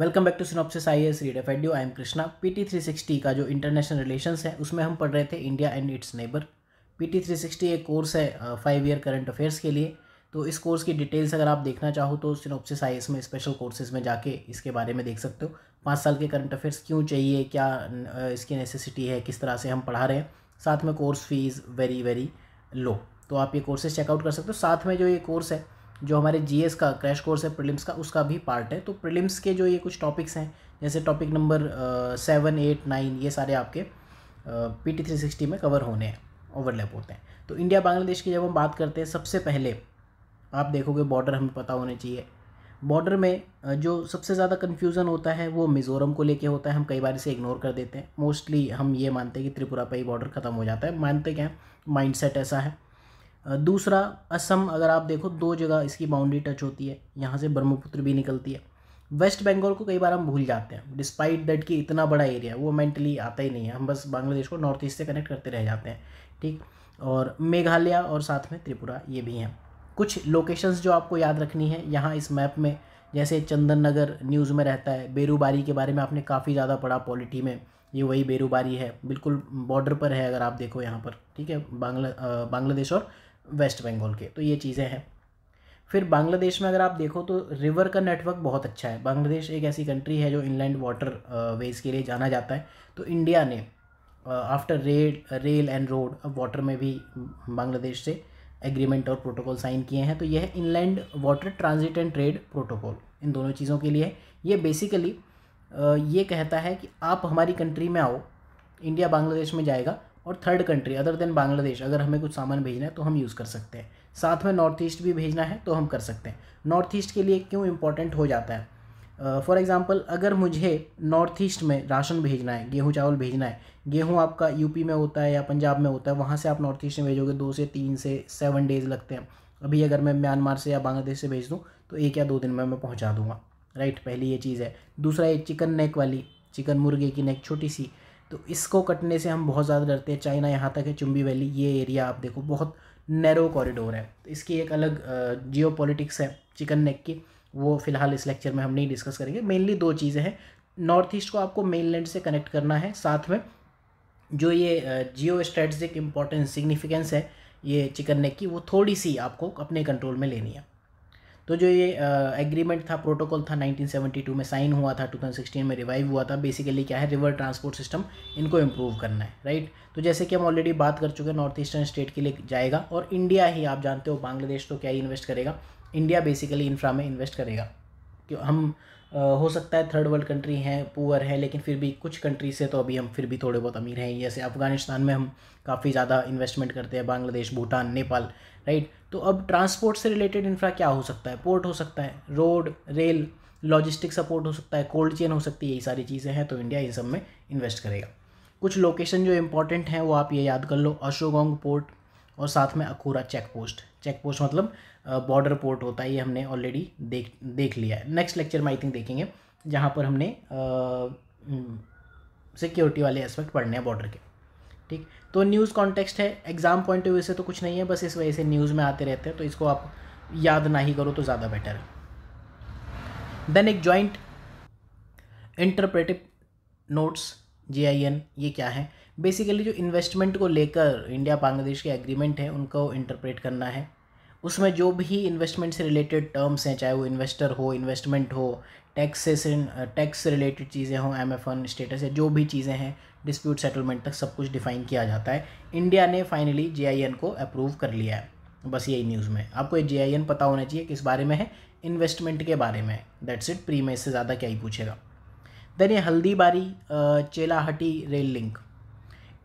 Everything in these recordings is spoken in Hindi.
welcome back to synopsis I S read F I M Krishna P T three sixty का जो इंटरनेशनल रिलेशंस है उसमें हम पढ़ रहे थे India and its neighbour P T three sixty एक कोर्स है फाइव ईयर करंट अफेयर्स के लिए तो इस कोर्स की डिटेल्स अगर आप देखना चाहो तो Synopsis I A S special courses में जाके इसके बारे में देख सकते हो पाँच साल के करंट अफेयर्स क्यों चाहिए क्या इसकी नेसेसिटी है किस तरह से हम पढ़ा रहे हैं साथ में course fees very very low तो आप ये कोर्सेज चेकआउट कर सकते हो साथ में जो ये कोर्स है जो हमारे जी का क्रैश कोर्स है प्रिलिम्स का उसका भी पार्ट है तो प्रिलिम्स के जो ये कुछ टॉपिक्स हैं जैसे topic number seven eight nine ये सारे आपके पी टी थ्री सिक्सटी में कवर होने हैं ओवरलैप होते हैं तो इंडिया बांग्लादेश की जब हम बात करते हैं सबसे पहले आप देखोगे बॉर्डर हमें पता होने चाहिए बॉर्डर में जो सबसे ज़्यादा कन्फ्यूज़न होता है वो मिज़ोरम को लेके होता है हम कई बार इसे इग्नोर कर देते हैं मोस्टली हम ये मानते हैं कि त्रिपुरा पर ही बॉर्डर ख़त्म हो जाता है मानते क्या माइंड सेट ऐसा है दूसरा असम अगर आप देखो दो जगह इसकी बाउंड्री टच होती है यहाँ से ब्रह्मपुत्र भी निकलती है वेस्ट बंगाल को कई बार हम भूल जाते हैं डिस्पाइट डेट कि इतना बड़ा एरिया है वो मेंटली आता ही नहीं है हम बस बांग्लादेश को नॉर्थ ईस्ट से कनेक्ट करते रह जाते हैं ठीक और मेघालय और साथ में त्रिपुरा ये भी हैं कुछ लोकेशंस जो आपको याद रखनी है यहाँ इस मैप में जैसे चंदन नगर न्यूज़ में रहता है बेरूबारी के बारे में आपने काफ़ी ज़्यादा पढ़ा पॉलिटी में ये वही बेरूबारी है बिल्कुल बॉर्डर पर है अगर आप देखो यहाँ पर ठीक है बांग्ला बांग्लादेश और वेस्ट बंगाल के तो ये चीज़ें हैं फिर बांग्लादेश में अगर आप देखो तो रिवर का नेटवर्क बहुत अच्छा है बांग्लादेश एक ऐसी कंट्री है जो इनलैंड वाटर वेज के लिए जाना जाता है तो इंडिया ने after rail rail and road अब वाटर में भी बांग्लादेश से एग्रीमेंट और प्रोटोकॉल साइन किए हैं तो यह है inland water transit and trade protocol इन दोनों चीज़ों के लिए है ये बेसिकली uh, ये कहता है कि आप हमारी कंट्री में आओ इंडिया बांग्लादेश में जाएगा और third country other than Bangladesh अगर हमें कुछ सामान भेजना है तो हम यूज़ कर सकते हैं साथ में नॉर्थ ईस्ट भी भेजना है तो हम कर सकते हैं नॉर्थ ईस्ट के लिए क्यों इम्पोर्टेंट हो जाता है फॉर uh, एग्ज़ाम्पल अगर मुझे नॉर्थ ईस्ट में राशन भेजना है गेहूँ चावल भेजना है गेहूँ आपका यूपी में होता है या पंजाब में होता है वहाँ से आप नॉर्थ ईस्ट में भेजोगे दो से तीन से सेवन डेज़ लगते हैं अभी अगर मैं म्यांमार से या बांग्लादेश से भेज दूँ तो एक या दो दिन में मैं पहुँचा दूँगा राइट पहली ये चीज़ है दूसरा ये चिकन नेक वाली चिकन मुर्गे की नेक छोटी सी तो इसको कटने से हम बहुत ज़्यादा डरते हैं चाइना यहाँ तक है चुम्बी वैली ये एरिया आप देखो बहुत नैरो कॉरिडोर है तो इसकी एक अलग जियो है चिकन नेक की वो फ़िलहाल इस लेक्चर में हम नहीं डिस्कस करेंगे मेनली दो चीज़ें हैं नॉर्थ ईस्ट को आपको मेनलैंड से कनेक्ट करना है साथ में जो ये जियो स्ट्रेटजिक इम्पोर्टेंस सिग्निफिकेंस है ये चिकन नेक की वो थोड़ी सी आपको अपने कंट्रोल में लेनी है तो जो ये एग्रीमेंट था प्रोटोकॉल था 1972 में साइन हुआ था 2016 में रिवाइव हुआ था बेसिकली क्या है रिवर ट्रांसपोर्ट सिस्टम इनको इम्प्रूव करना है राइट तो जैसे कि हम ऑलरेडी बात कर चुके हैं नॉर्थ ईस्टर्न स्टेट के लिए जाएगा और इंडिया ही आप जानते हो बांग्लादेश तो क्या ही इन्वेस्ट करेगा इंडिया बेसिकली इंफ्रा में इन्वेस्ट करेगा क्यों हम आ, हो सकता है थर्ड वर्ल्ड कंट्री हैं पुअर है लेकिन फिर भी कुछ कंट्री से तो अभी हम फिर भी थोड़े बहुत अमीर हैं जैसे अफ़गानिस्तान में हम काफ़ी ज़्यादा इन्वेस्टमेंट करते हैं बांग्लादेश भूटान नेपाल राइट तो अब ट्रांसपोर्ट से रिलेटेड इंफ्रा क्या हो सकता है पोर्ट हो सकता है रोड रेल लॉजिस्टिक सपोर्ट हो सकता है कोल्ड चेन हो सकती है ये सारी चीज़ें हैं तो इंडिया इन सब में इन्वेस्ट करेगा कुछ लोकेशन जो इंपॉर्टेंट हैं वो आप ये याद कर लो अशोगोंग पोर्ट और साथ में Akhaura check post check post मतलब बॉर्डर पोर्ट होता है ये हमने ऑलरेडी देख देख लिया है नेक्स्ट लेक्चर में आई थिंक देखेंगे जहाँ पर हमने सिक्योरिटी वाले एस्पेक्ट पढ़ने हैं बॉर्डर के ठीक तो न्यूज़ कॉन्टेक्स्ट है एग्ज़ाम पॉइंट ऑफ व्यू से तो कुछ नहीं है बस इस वजह से न्यूज़ में आते रहते हैं तो इसको आप याद ना ही करो तो ज़्यादा बेटर है देन एक joint interpretive notes J I N ये क्या है बेसिकली जो इन्वेस्टमेंट को लेकर इंडिया बांग्लादेश के एग्रीमेंट है उनको इंटरप्रेट करना है उसमें जो भी इन्वेस्टमेंट से रिलेटेड टर्म्स हैं चाहे वो इन्वेस्टर हो इन्वेस्टमेंट हो टैक्स uh, से टैक्स से रिलेटेड चीज़ें हों एम एफ एन स्टेटस या जो भी चीज़ें हैं डिस्प्यूट सेटलमेंट तक सब कुछ डिफाइन किया जाता है इंडिया ने फाइनली जे आई एन को अप्रूव कर लिया है बस यही न्यूज़ में आपको ये जे आई एन पता होना चाहिए किस बारे में है इन्वेस्टमेंट के बारे में दैट्स इट प्री में इससे ज़्यादा क्या ही पूछेगा देन ये Haldibari uh, Chilahati rail link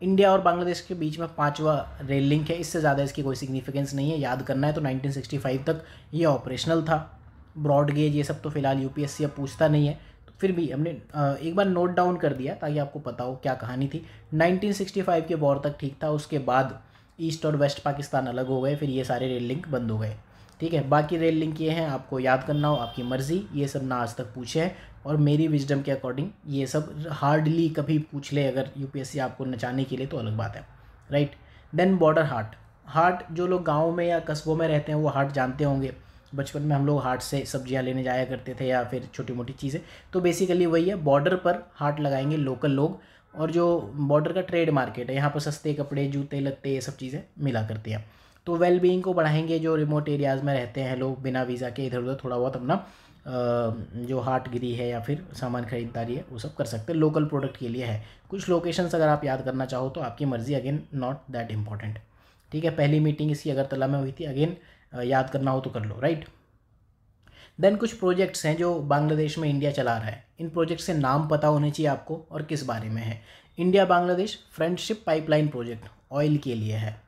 India और बांग्लादेश के बीच में पांचवा रेल लिंक है इससे ज़्यादा इसकी कोई सिग्निफिकेंस नहीं है याद करना है तो 1965 तक ये ऑपरेशनल था ब्रॉड गेज ये सब तो फिलहाल यूपीएससी अब पूछता नहीं है तो फिर भी हमने एक बार नोट डाउन कर दिया ताकि आपको पता हो क्या कहानी थी 1965 के वॉर तक ठीक था उसके बाद ईस्ट और वेस्ट पाकिस्तान अलग हो गए फिर ये सारे रेल लिंक बंद हो गए ठीक है बाकी रेल लिंक ये हैं आपको याद करना हो आपकी मर्ज़ी ये सब ना आज तक पूछे हैं और मेरी विजडम के अकॉर्डिंग ये सब हार्डली कभी पूछ ले अगर यू आपको नचाने के लिए तो अलग बात है right then border haat haat जो लोग गाँव में या कस्बों में रहते हैं वो हार्ट जानते होंगे बचपन में हम लोग हाट से सब्जियां लेने जाया करते थे या फिर छोटी मोटी चीज़ें तो बेसिकली वही है बॉर्डर पर हाट लगाएंगे लोकल लोग और जो बॉर्डर का ट्रेड मार्केट है यहाँ पर सस्ते कपड़े जूते लत्ते ये सब चीज़ें मिला करते हैं तो वेल बींग को बढ़ाएंगे जो रिमोट एरियाज़ में रहते हैं लोग बिना वीज़ा के इधर उधर थोड़ा बहुत अपना जो हार्ट गिरी है या फिर सामान खरीदारी है वो सब कर सकते हैं लोकल प्रोडक्ट के लिए है कुछ लोकेशंस अगर आप याद करना चाहो तो आपकी मर्ज़ी अगेन नॉट दैट इम्पॉर्टेंट ठीक है पहली मीटिंग इसकी अगरतला में हुई थी अगेन याद करना हो तो कर लो राइट देन कुछ प्रोजेक्ट्स हैं जो बांग्लादेश में इंडिया चला रहा है इन प्रोजेक्ट्स के नाम पता होने चाहिए आपको और किस बारे में है India Bangladesh friendship pipeline project oil के लिए है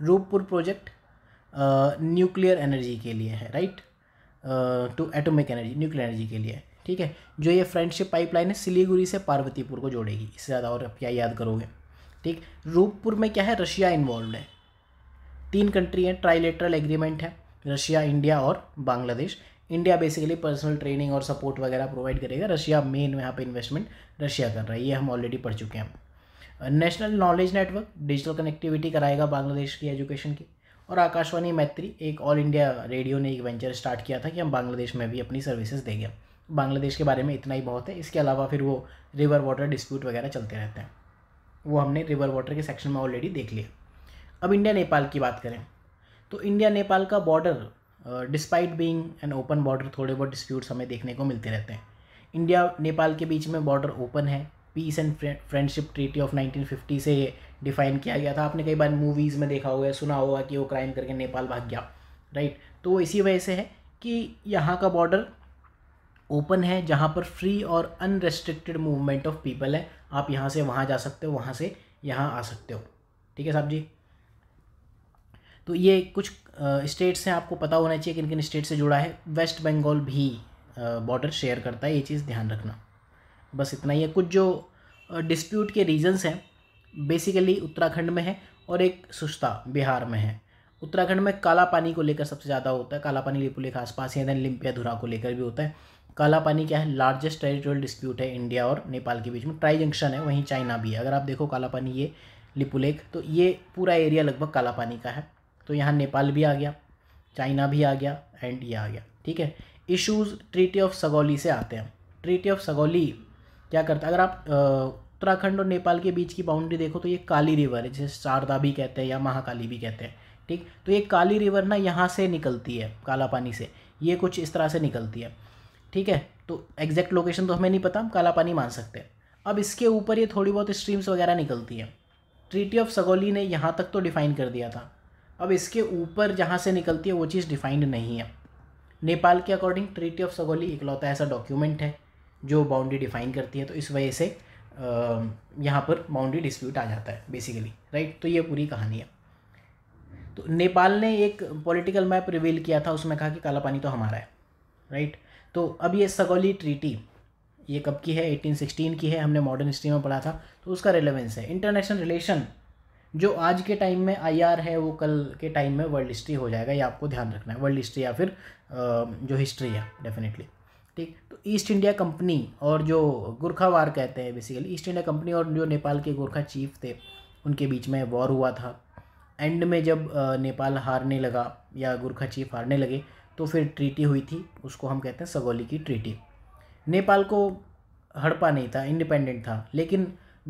रूपपुर प्रोजेक्ट न्यूक्लियर एनर्जी के लिए है right to atomic energy nuclear energy के लिए ठीक है जो ये फ्रेंडशिप पाइपलाइन है सिलीगुड़ी से पार्वतीपुर को जोड़ेगी इससे ज़्यादा और आप क्या याद करोगे ठीक रूपपुर में क्या है रशिया इन्वॉल्व है तीन कंट्री हैं ट्राइलेटरल एग्रीमेंट है रशिया इंडिया और Bangladesh India basically personnel training और सपोर्ट वगैरह प्रोवाइड करेगा रशिया मेन यहाँ पे इन्वेस्टमेंट रशिया कर रहा है ये हम ऑलरेडी पढ़ चुके हैं national knowledge network digital connectivity कराएगा बांग्लादेश की एजुकेशन की और आकाशवाणी मैत्री एक ऑल इंडिया रेडियो ने एक वेंचर स्टार्ट किया था कि हम बांग्लादेश में भी अपनी सर्विसेज देंगे बांग्लादेश के बारे में इतना ही बहुत है इसके अलावा फिर वो रिवर वाटर डिस्प्यूट वगैरह चलते रहते हैं वो हमने रिवर वाटर के सेक्शन में ऑलरेडी देख लिया अब इंडिया नेपाल की बात करें तो इंडिया नेपाल का border despite being an open border थोड़े बहुत डिस्प्यूट्स हमें देखने को मिलते रहते हैं इंडिया नेपाल के बीच में बॉर्डर ओपन है peace and friendship treaty of 1950 से डिफ़ाइन किया गया था आपने कई बार मूवीज़ में देखा होगा सुना होगा कि वो क्राइम करके नेपाल भाग गया राइट तो वो इसी वजह से है कि यहाँ का बॉर्डर ओपन है जहाँ पर फ्री और अनरेस्ट्रिक्टेड मूवमेंट ऑफ पीपल है आप यहाँ से वहाँ जा सकते हो वहाँ से यहाँ आ सकते हो ठीक है साहब जी तो ये कुछ स्टेट्स हैं आपको पता होना चाहिए किन किन स्टेट से जुड़ा है वेस्ट बंगाल भी बॉर्डर शेयर करता है ये चीज़ ध्यान रखना बस इतना ही है कुछ जो डिस्प्यूट के रीजंस हैं बेसिकली उत्तराखंड में है और एक सुस्ता बिहार में है उत्तराखंड में काला पानी को लेकर सबसे ज़्यादा होता है काला पानी लिपुले के आसपास या दैन लिम्पिया धुरा को लेकर भी होता है काला पानी क्या है लार्जेस्ट टेरिटोरियल डिस्प्यूट है इंडिया और नेपाल के बीच में ट्राई जंक्शन है वहीं चाइना भी है अगर आप देखो काला पानी ये लिपुलेख तो ये पूरा एरिया लगभग काला पानी का है तो यहाँ नेपाल भी आ गया चाइना भी आ गया एंड ये आ गया ठीक है इश्यूज़ ट्रीटी ऑफ सगौली से आते हैं ट्रीटी ऑफ सगौली क्या करता है अगर आप उत्तराखंड और नेपाल के बीच की बाउंड्री देखो तो ये काली रिवर है जिसे शारदा भी कहते हैं या महाकाली भी कहते हैं ठीक तो ये काली रिवर ना यहाँ से निकलती है काला पानी से ये कुछ इस तरह से निकलती है ठीक है तो एग्जैक्ट लोकेशन तो हमें नहीं पता काला पानी मान सकते हैं अब इसके ऊपर ये थोड़ी बहुत स्ट्रीम्स वगैरह निकलती हैं ट्रीटी ऑफ सगोली ने यहाँ तक तो डिफ़ाइन कर दिया था अब इसके ऊपर जहाँ से निकलती है वो चीज़ डिफाइंड नहीं है नेपाल के अकॉर्डिंग ट्रीटी ऑफ सगोली इकलौता ऐसा डॉक्यूमेंट है जो बाउंड्री डिफाइन करती है तो इस वजह से यहाँ पर बाउंड्री डिस्प्यूट आ जाता है बेसिकली राइट तो ये पूरी कहानी है तो नेपाल ने एक पॉलिटिकल मैप रिवील किया था उसमें कहा कि काला पानी तो हमारा है राइट तो अब ये सगौली ट्रीटी ये कब की है 1816 की है हमने मॉडर्न हिस्ट्री में पढ़ा था तो उसका रिलेवेंस है इंटरनेशनल रिलेशन जो आज के टाइम में आई है वो कल के टाइम में वर्ल्ड हिस्ट्री हो जाएगा ये आपको ध्यान रखना है वर्ल्ड हिस्ट्री या फिर जो हिस्ट्री है डेफिनेटली ठीक तो ईस्ट इंडिया कंपनी और जो गुरखा वार कहते हैं बेसिकली ईस्ट इंडिया कंपनी और जो नेपाल के गुरखा चीफ थे उनके बीच में वॉर हुआ था एंड में जब नेपाल हारने लगा या गुरखा चीफ हारने लगे तो फिर ट्रीटी हुई थी उसको हम कहते हैं सगोली की ट्रीटी नेपाल को हड़पा नहीं था इंडिपेंडेंट था लेकिन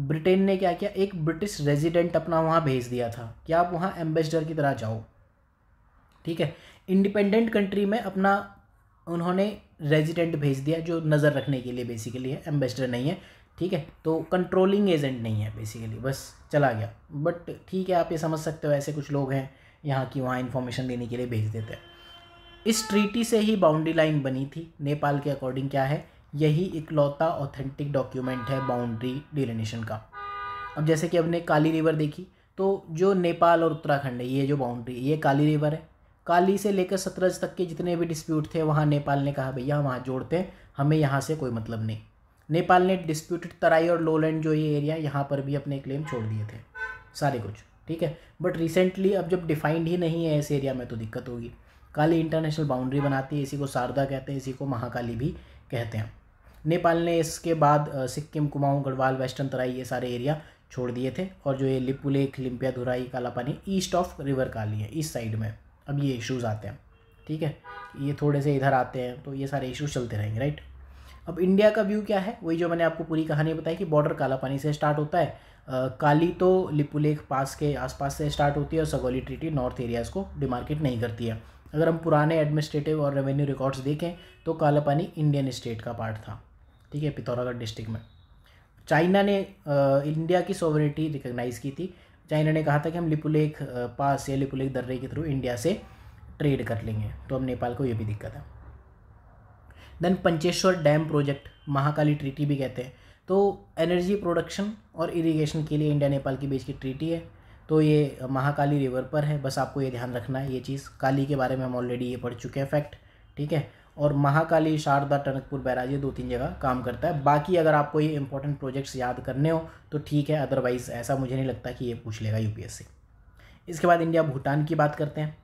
ब्रिटेन ने क्या किया एक ब्रिटिश रेजिडेंट अपना वहाँ भेज दिया था कि आप वहाँ एम्बेसडर की तरह जाओ ठीक है इंडिपेंडेंट कंट्री में अपना उन्होंने रेजिडेंट भेज दिया जो नज़र रखने के लिए बेसिकली है एम्बेसडर नहीं है ठीक है तो कंट्रोलिंग एजेंट नहीं है बेसिकली बस चला गया बट ठीक है आप ये समझ सकते हो ऐसे कुछ लोग हैं यहाँ की वहाँ इन्फॉर्मेशन देने के लिए भेज देते हैं इस ट्रीटी से ही बाउंड्री लाइन बनी थी नेपाल के अकॉर्डिंग क्या है यही इकलौता ऑथेंटिक डॉक्यूमेंट है बाउंड्री डिलिनेशन का अब जैसे कि हमने काली रिवर देखी तो जो नेपाल और उत्तराखंड है ये जो बाउंड्री ये काली रिवर है काली से लेकर सतरज तक के जितने भी डिस्प्यूट थे वहाँ नेपाल ने कहा भैया वहाँ जोड़ते हैं हमें यहाँ से कोई मतलब नहीं नेपाल ने डिस्प्यूटेड तराई और लोलैंड जो ये एरिया यहाँ पर भी अपने क्लेम छोड़ दिए थे सारे कुछ ठीक है बट रिसेंटली अब जब डिफाइंड ही नहीं है इस एरिया में तो दिक्कत होगी काली इंटरनेशनल बाउंड्री बनाती है इसी को शारदा कहते हैं इसी को महाकाली भी कहते हैं नेपाल ने इसके बाद सिक्किम कुमाऊं गढ़वाल वेस्टर्न तराई ये सारे एरिया छोड़ दिए थे और जो ये Lipulekh Limpiyadhura Kalapani east of river Kali है ईस्ट साइड में अब ये इश्यूज़ आते हैं ठीक है ये थोड़े से इधर आते हैं तो ये सारे इश्यूज़ चलते रहेंगे राइट अब इंडिया का व्यू क्या है वही जो मैंने आपको पूरी कहानी बताई कि बॉर्डर काला पानी से स्टार्ट होता है आ, काली तो लिपुलेख पास के आसपास से स्टार्ट होती है और सगोली ट्रीटी नॉर्थ एरियाज़ को डिमार्केट नहीं करती है अगर हम पुराने एडमिनिस्ट्रेटिव और रेवेन्यू रिकॉर्ड्स देखें तो काला पानी इंडियन स्टेट का पार्ट था ठीक है पिथौरागढ़ डिस्ट्रिक्ट में चाइना ने आ, इंडिया की सॉवरिटी रिकग्नाइज़ की थी चाइना तो ने कहा था कि हम लिपुलेख पास या लिपुलेख दर्रे के थ्रू इंडिया से ट्रेड कर लेंगे तो अब नेपाल को ये भी दिक्कत है then Pancheshwar dam project Mahakali treaty भी कहते हैं तो एनर्जी प्रोडक्शन और इरिगेशन के लिए इंडिया नेपाल के बीच की ट्रीटी है तो ये महाकाली रिवर पर है बस आपको ये ध्यान रखना है ये चीज़ काली के बारे में हम ऑलरेडी ये पढ़ चुके हैं फैक्ट ठीक है और महाकाली शारदा टनकपुर बैराज ये दो तीन जगह काम करता है बाकी अगर आपको ये इंपॉर्टेंट प्रोजेक्ट्स याद करने हो तो ठीक है अदरवाइज़ ऐसा मुझे नहीं लगता कि ये पूछ लेगा यूपीएससी इसके बाद इंडिया भूटान की बात करते हैं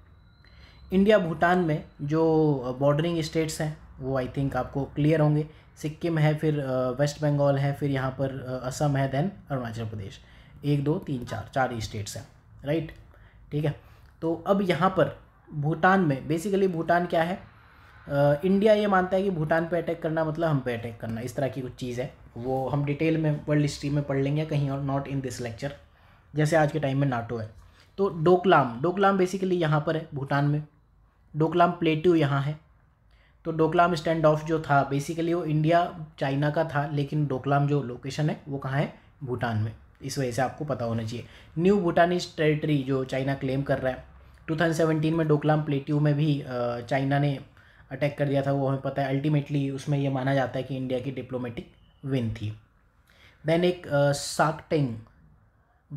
इंडिया भूटान में जो बॉर्डरिंग स्टेट्स हैं वो आई थिंक आपको क्लियर होंगे सिक्किम है फिर वेस्ट बंगाल है फिर यहाँ पर असम है देन अरुणाचल प्रदेश एक दो तीन चार चार स्टेट्स हैं राइट ठीक है तो अब यहाँ पर भूटान में बेसिकली भूटान क्या है इंडिया ये मानता है कि भूटान पे अटैक करना मतलब हम पे अटैक करना इस तरह की कुछ चीज़ है वो हम डिटेल में वर्ल्ड हिस्ट्री में पढ़ लेंगे कहीं और नॉट इन दिस लेक्चर जैसे आज के टाइम में नाटो है तो डोकलाम डोकलाम बेसिकली यहाँ पर है भूटान में डोकलाम प्लेट्यू यहाँ है तो डोकलाम स्टैंड ऑफ जो था बेसिकली वो इंडिया चाइना का था लेकिन डोकलाम जो लोकेशन है वो कहाँ है भूटान में इस वजह से आपको पता होना चाहिए न्यू भूटानी टेरिटरी जो चाइना क्लेम कर रहा है 2017 में डोकलाम प्लेट्यू में भी चाइना ने अटैक कर दिया था वो हमें पता है अल्टीमेटली उसमें ये माना जाता है कि इंडिया की डिप्लोमेटिक विन थी देन एक साकटेंग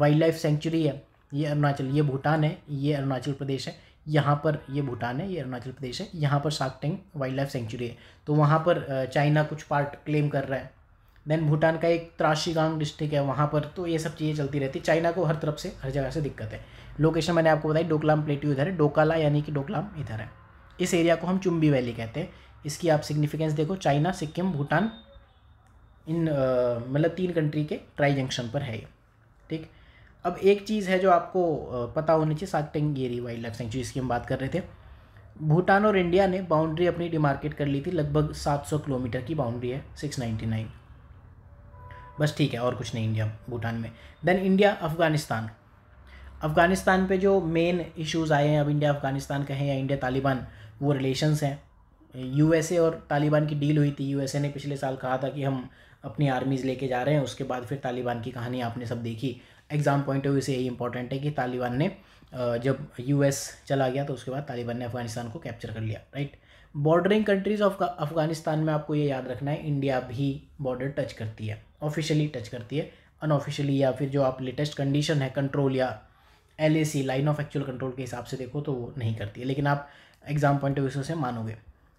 वाइल्ड लाइफ सेंचुरी है ये अरुणाचल ये भूटान है ये अरुणाचल प्रदेश है यहाँ पर ये भूटान है ये अरुणाचल प्रदेश है यहाँ पर साकटेंग वाइल्ड लाइफ सेंचुरी है तो वहाँ पर चाइना कुछ पार्ट क्लेम कर रहा है देन भूटान का एक त्राशीगांग डिस्ट्रिक्ट है वहाँ पर तो ये सब चीज़ें चलती रहती चाइना को हर तरफ से हर जगह से दिक्कत है लोकेशन मैंने आपको बताई डोकलाम प्लेट्यू इधर है डोकाला यानी कि डोकलाम इधर है इस एरिया को हम चुम्बी वैली कहते हैं इसकी आप सिग्निफिकेंस देखो चाइना सिक्किम भूटान इन मतलब तीन कंट्री के ट्राई जंक्शन पर है ये ठीक अब एक चीज़ है जो आपको पता होनी चाहिए साकटेंग एरी वाइल्ड लाइफ सेंचुरी इसकी हम बात कर रहे थे भूटान और इंडिया ने बाउंड्री अपनी डिमार्केट कर ली थी लगभग 700 किलोमीटर की बाउंड्री है 699 बस ठीक है और कुछ नहीं इंडिया भूटान में देन इंडिया अफ़गानिस्तान अफ़गानिस्तान पे जो मेन इश्यूज़ आए हैं अब इंडिया अफ़गानिस्तान कहें या इंडिया तालिबान वो रिलेशंस हैं यूएसए और तालिबान की डील हुई थी यूएसए ने पिछले साल कहा था कि हम अपनी आर्मीज़ लेके जा रहे हैं उसके बाद फिर तालिबान की कहानी आपने सब देखी एग्ज़ाम पॉइंट ऑफ व्यू से यही इंपॉर्टेंट है कि तालिबान ने जब यूएस चला गया तो उसके बाद तालिबान ने अफगानिस्तान को कैप्चर कर लिया right bordering countries of Afghanistan में आपको ये याद रखना है इंडिया भी बॉर्डर टच करती है ऑफिशियली टच करती है अनऑफिशियली या फिर जो आप लेटेस्ट कंडीशन है कंट्रोल या L line of actual control के हिसाब से देखो तो वो नहीं करती है लेकिन आप एग्ज़ाम पॉइंट ऑफ व्यू से मानोगे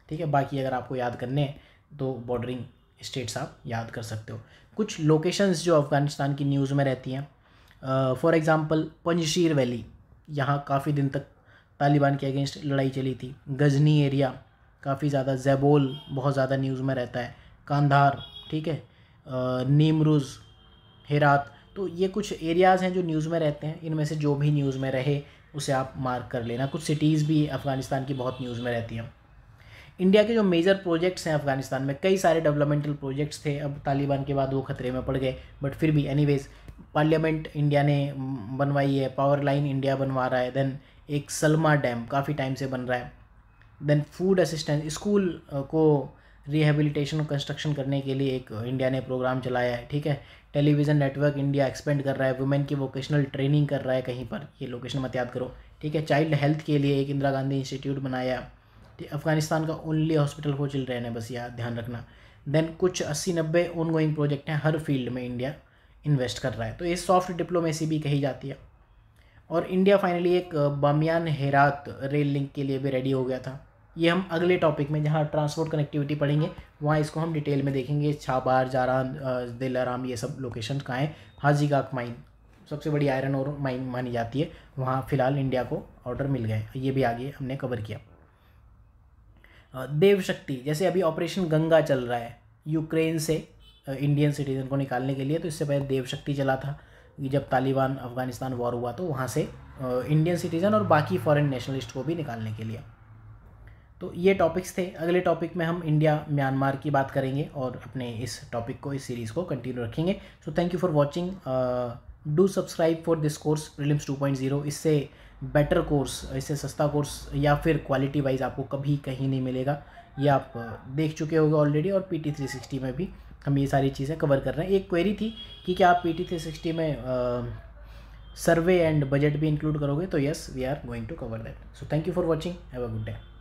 ठीक है बाकी अगर आपको याद करने हैं तो बॉर्डरिंग स्टेट्स आप याद कर सकते हो कुछ लोकेशंस जो अफ़गानिस्तान की न्यूज़ में रहती हैं फॉर एग्ज़ाम्पल पंजशीर वैली यहाँ काफ़ी दिन तक तालिबान के अगेंस्ट लड़ाई चली थी गजनी एरिया काफ़ी ज़्यादा जैबोल बहुत ज़्यादा न्यूज़ में रहता है कांधार ठीक है नीमरुज हेरात तो ये कुछ एरियाज़ हैं जो न्यूज़ में रहते हैं इनमें से जो भी न्यूज़ में रहे उसे आप मार्क कर लेना कुछ सिटीज़ भी अफ़गानिस्तान की बहुत न्यूज़ में रहती हैं इंडिया के जो मेजर प्रोजेक्ट्स हैं अफ़गानिस्तान में कई सारे डेवलपमेंटल प्रोजेक्ट्स थे अब तालिबान के बाद वो खतरे में पड़ गए बट फिर भी एनी पार्लियामेंट इंडिया ने बनवाई है पावर लाइन इंडिया बनवा रहा है देन एक सलमा डैम काफ़ी टाइम से बन रहा है देन फूड असिस्टेंस स्कूल को रिहेबिलिटेशन और कंस्ट्रक्शन करने के लिए एक इंडिया uh, ने प्रोग्राम चलाया है ठीक है टेलीविज़न नेटवर्क इंडिया एक्सपेंड कर रहा है वुमेन की वोकेशनल ट्रेनिंग कर रहा है कहीं पर ये लोकेशन मत याद करो ठीक है चाइल्ड हेल्थ के लिए एक इंदिरा गांधी इंस्टीट्यूट बनाया अफ़गानिस्तान का ओनली हॉस्पिटल फॉर चिल्ड्रेन है बस यार ध्यान रखना देन कुछ अस्सी नब्बे ऑन गोइंग प्रोजेक्ट हैं हर फील्ड में इंडिया इन्वेस्ट कर रहा है तो ये सॉफ्ट डिप्लोमेसी भी कही जाती है और इंडिया फाइनली एक uh, Bamiyan Herat rail link के लिए भी रेडी हो गया था ये हम अगले टॉपिक में जहाँ ट्रांसपोर्ट कनेक्टिविटी पढ़ेंगे वहाँ इसको हम डिटेल में देखेंगे छाबार जारा दिलाराम ये सब लोकेशन कहाँ हैं हाजी गाक माइन सबसे बड़ी आयरन और माइन मानी जाती है वहाँ फ़िलहाल इंडिया को ऑर्डर मिल गए ये भी आगे हमने कवर किया देव शक्ति जैसे अभी ऑपरेशन गंगा चल रहा है यूक्रेन से इंडियन सिटीज़न को निकालने के लिए तो इससे पहले देव शक्ति चला था जब तालिबान अफ़गानिस्तान वॉर हुआ तो वहाँ से इंडियन सिटीज़न और बाकी फॉरेन नेशनलिस्ट को भी निकालने के लिए तो ये टॉपिक्स थे अगले टॉपिक में हम इंडिया म्यांमार की बात करेंगे और अपने इस टॉपिक को इस सीरीज़ को कंटिन्यू रखेंगे so thank you for watching do subscribe for this course prelims 2.0 इससे बेटर कोर्स इससे सस्ता कोर्स या फिर क्वालिटी वाइज आपको कभी कहीं नहीं मिलेगा ये आप देख चुके होंगे ऑलरेडी और पी टी थ्री सिक्सटी में भी हम ये सारी चीज़ें कवर कर रहे हैं एक क्वेरी थी कि क्या आप पी टी थ्री सिक्सटी में सर्वे एंड बजट भी इंक्लूड करोगे तो yes we are going to cover that so thank you for watching have a good day